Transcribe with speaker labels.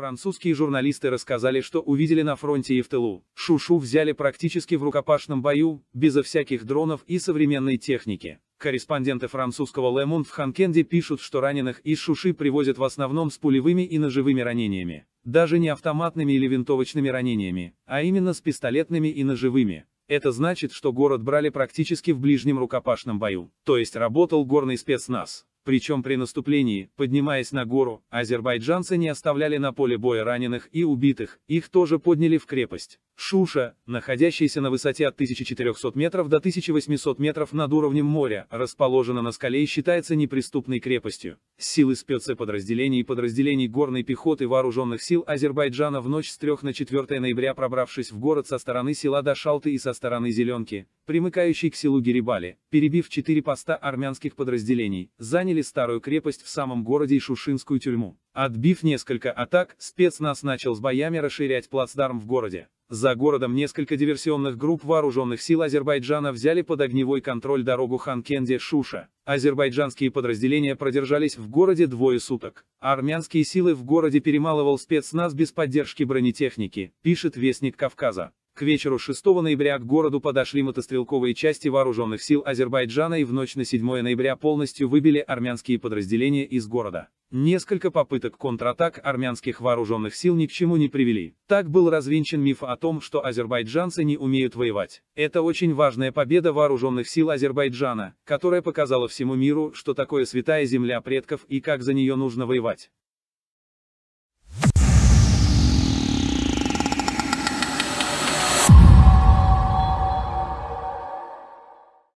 Speaker 1: Французские журналисты рассказали, что увидели на фронте и в тылу. Шушу взяли практически в рукопашном бою, безо всяких дронов и современной техники. Корреспонденты французского Le Monde в Ханкенде пишут, что раненых из Шуши привозят в основном с пулевыми и ножевыми ранениями. Даже не автоматными или винтовочными ранениями, а именно с пистолетными и ножевыми. Это значит, что город брали практически в ближнем рукопашном бою, то есть работал горный спецназ. Причем при наступлении, поднимаясь на гору, азербайджанцы не оставляли на поле боя раненых и убитых, их тоже подняли в крепость. Шуша, находящаяся на высоте от 1400 метров до 1800 метров над уровнем моря, расположена на скале и считается неприступной крепостью. Силы спецподразделений и подразделений горной пехоты вооруженных сил Азербайджана в ночь с 3 на 4 ноября пробравшись в город со стороны села Дашалты и со стороны Зеленки, примыкающей к селу Герибали, перебив четыре поста армянских подразделений, заняли старую крепость в самом городе и Шушинскую тюрьму. Отбив несколько атак, спецназ начал с боями расширять плацдарм в городе. За городом несколько диверсионных групп вооруженных сил Азербайджана взяли под огневой контроль дорогу Ханкенде-Шуша. Азербайджанские подразделения продержались в городе двое суток. Армянские силы в городе перемалывал спецназ без поддержки бронетехники, пишет Вестник Кавказа. К вечеру 6 ноября к городу подошли мотострелковые части вооруженных сил Азербайджана и в ночь на 7 ноября полностью выбили армянские подразделения из города. Несколько попыток контратак армянских вооруженных сил ни к чему не привели. Так был развенчен миф о том, что азербайджанцы не умеют воевать. Это очень важная победа вооруженных сил Азербайджана, которая показала всему миру, что такое святая земля предков и как за нее нужно воевать.